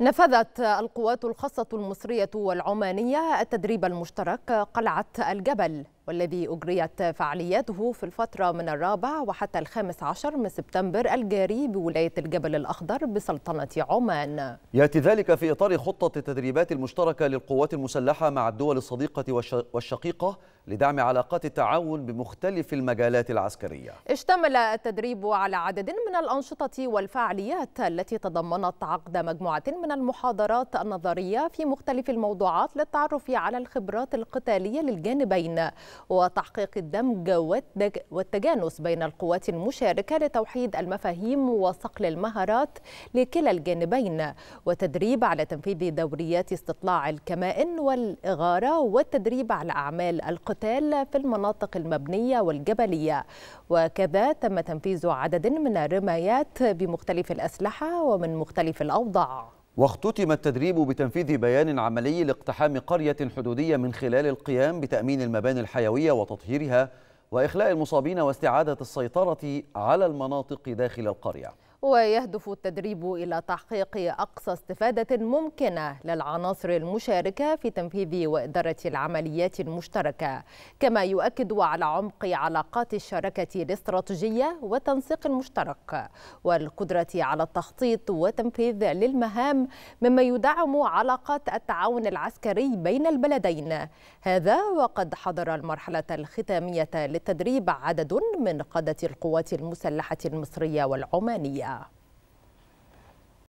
نفذت القوات الخاصة المصرية والعمانية التدريب المشترك قلعة الجبل والذي أجريت فعالياته في الفترة من الرابع وحتى الخامس عشر من سبتمبر الجاري بولاية الجبل الأخضر بسلطنة عمان يأتي ذلك في إطار خطة التدريبات المشتركة للقوات المسلحة مع الدول الصديقة والشقيقة لدعم علاقات التعاون بمختلف المجالات العسكرية اشتمل التدريب على عدد من الأنشطة والفعاليات التي تضمنت عقد مجموعة من المحاضرات النظرية في مختلف الموضوعات للتعرف على الخبرات القتالية للجانبين وتحقيق الدمج والتجانس بين القوات المشاركة لتوحيد المفاهيم وصقل المهارات لكلا الجانبين وتدريب على تنفيذ دوريات استطلاع الكمائن والإغارة والتدريب على أعمال القتال في المناطق المبنية والجبلية وكذا تم تنفيذ عدد من الرمايات بمختلف الأسلحة ومن مختلف الأوضاع واختتم التدريب بتنفيذ بيان عملي لاقتحام قرية حدودية من خلال القيام بتأمين المباني الحيوية وتطهيرها وإخلاء المصابين واستعادة السيطرة على المناطق داخل القرية ويهدف التدريب إلى تحقيق أقصى استفادة ممكنة للعناصر المشاركة في تنفيذ وإدارة العمليات المشتركة كما يؤكد على عمق علاقات الشراكة الاستراتيجية والتنسيق المشترك والقدرة على التخطيط وتنفيذ للمهام مما يدعم علاقات التعاون العسكري بين البلدين هذا وقد حضر المرحلة الختامية للتدريب عدد من قادة القوات المسلحة المصرية والعمانية